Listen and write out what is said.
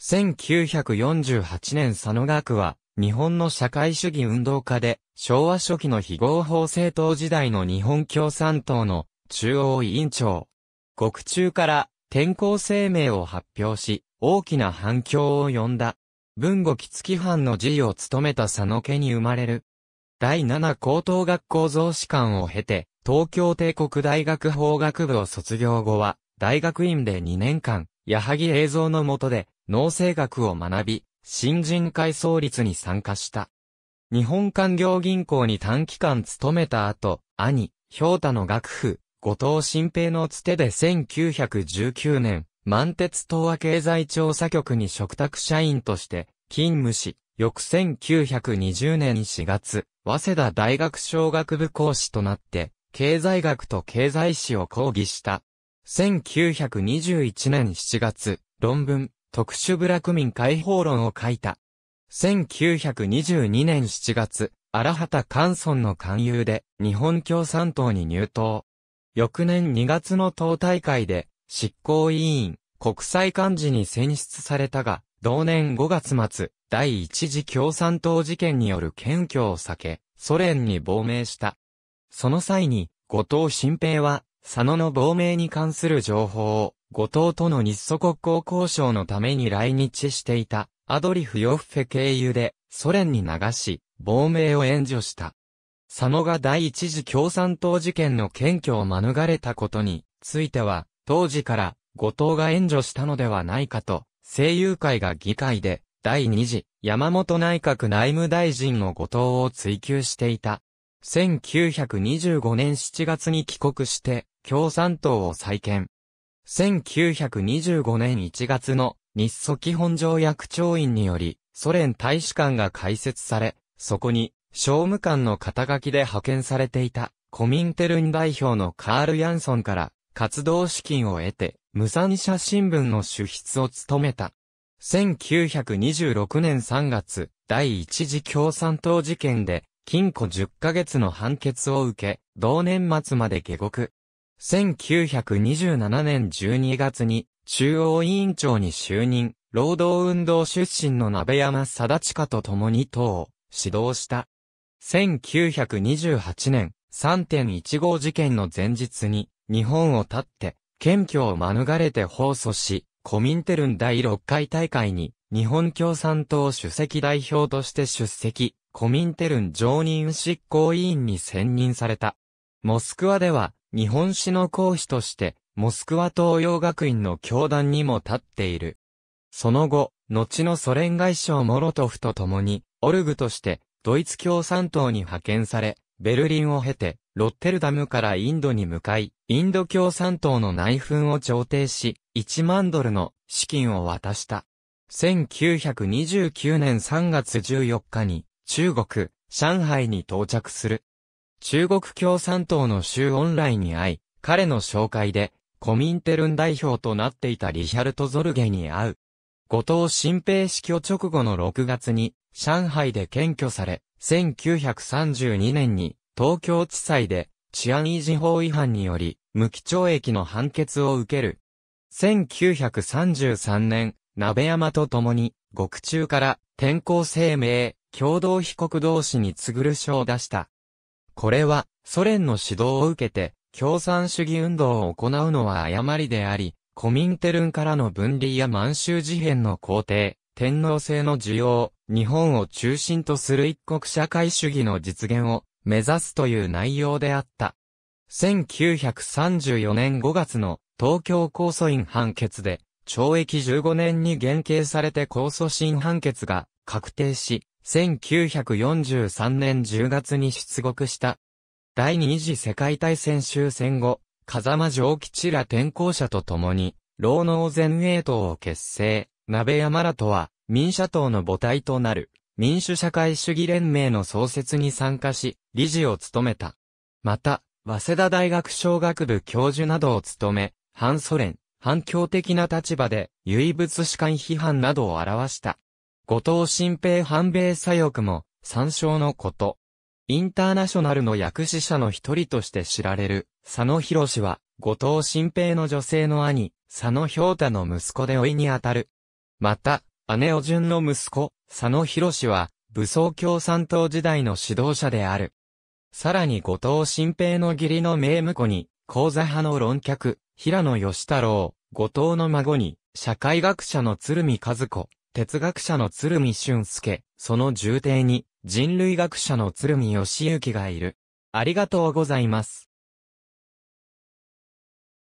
1948年佐野学は、日本の社会主義運動家で、昭和初期の非合法政党時代の日本共産党の中央委員長。獄中から転校声明を発表し、大きな反響を呼んだ。文語木月藩の辞意を務めた佐野家に生まれる。第7高等学校増士官を経て、東京帝国大学法学部を卒業後は、大学院で2年間、矢作映像の下で、農政学を学び、新人会創立に参加した。日本官業銀行に短期間勤めた後、兄、氷太の学府、後藤新平のつてで1919年、満鉄東和経済調査局に嘱託社員として勤務し、翌1920年4月、早稲田大学小学部講師となって、経済学と経済史を講義した。1921年7月、論文、特殊部落民解放論を書いた。1922年7月、荒畑関村の勧誘で、日本共産党に入党。翌年2月の党大会で、執行委員、国際幹事に選出されたが、同年5月末、第一次共産党事件による検挙を避け、ソ連に亡命した。その際に、後藤新平は、佐野の亡命に関する情報を、後藤との日ソ国交交渉のために来日していた、アドリフ・ヨッフェ経由で、ソ連に流し、亡命を援助した。佐野が第一次共産党事件の検挙を免れたことについては、当時から後藤が援助したのではないかと、声優会が議会で、第二次山本内閣内務大臣の後藤を追及していた。1925年7月に帰国して、共産党を再建。1925年1月の日ソ基本条約調印により、ソ連大使館が開設され、そこに、商務官の肩書きで派遣されていた、コミンテルン代表のカール・ヤンソンから、活動資金を得て、無産者新聞の主筆を務めた。1926年3月、第一次共産党事件で、禁錮10ヶ月の判決を受け、同年末まで下獄。1927年12月に、中央委員長に就任、労働運動出身の鍋山貞親と共に党を指導した。1928年、3.15事件の前日に、日本を立って、謙虚を免れて放訴し、コミンテルン第6回大会に日本共産党主席代表として出席、コミンテルン常任執行委員に選任された。モスクワでは、日本史の講師として、モスクワ東洋学院の教団にも立っている。その後、後のソ連外相モロトフと共に、オルグとして、ドイツ共産党に派遣され、ベルリンを経て、ロッテルダムからインドに向かい、インド共産党の内紛を調停し、1万ドルの資金を渡した。1929年3月14日に中国、上海に到着する。中国共産党の周恩来に会い、彼の紹介で、コミンテルン代表となっていたリヒャルト・ゾルゲに会う。後藤新平死去直後の6月に、上海で検挙され、1932年に、東京地裁で、治安維持法違反により、無期懲役の判決を受ける。1933年、鍋山と共に、獄中から天候声明、共同被告同士に償ぐる書を出した。これは、ソ連の指導を受けて、共産主義運動を行うのは誤りであり、コミンテルンからの分離や満州事変の皇帝、天皇制の需要、日本を中心とする一国社会主義の実現を目指すという内容であった。1934年5月の東京控訴院判決で、懲役15年に減刑されて控訴審判決が確定し、1943年10月に出獄した。第二次世界大戦終戦後、風間上吉ら転校者と共に、労農前衛党を結成、鍋山らとは、民社党の母体となる、民主社会主義連盟の創設に参加し、理事を務めた。また、早稲田大学商学部教授などを務め、反ソ連、反共的な立場で、唯物史観批判などを表した。後藤新平反米左翼も、参照のこと。インターナショナルの役死者の一人として知られる、佐野博士は、後藤新平の女性の兄、佐野氷太の息子で老いにあたる。また、姉尾順の息子、佐野博士は、武装共産党時代の指導者である。さらに後藤新平の義理の名婿に、講座派の論客、平野義太郎、後藤の孫に、社会学者の鶴見和子、哲学者の鶴見俊介、その重帝に、人類学者の鶴見義行がいる。ありがとうございます。